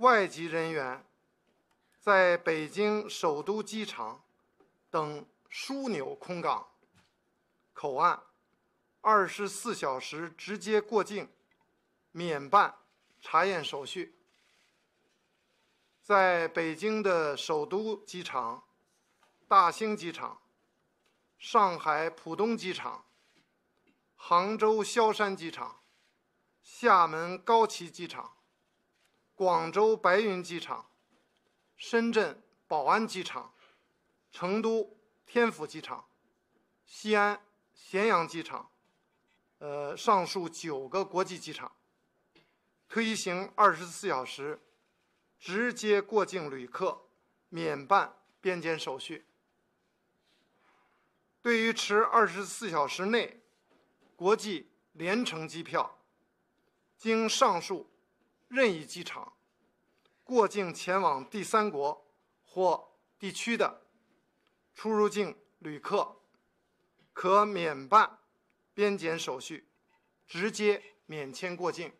外籍人员在北京首都机场等枢纽空港口岸，二十四小时直接过境，免办查验手续。在北京的首都机场、大兴机场、上海浦东机场、杭州萧山机场、厦门高崎机场。广州白云机场、深圳宝安机场、成都天府机场、西安咸阳机场，呃，上述九个国际机场推行二十四小时直接过境旅客免办边检手续。对于持二十四小时内国际联程机票，经上述。任意机场过境前往第三国或地区的出入境旅客，可免办边检手续，直接免签过境。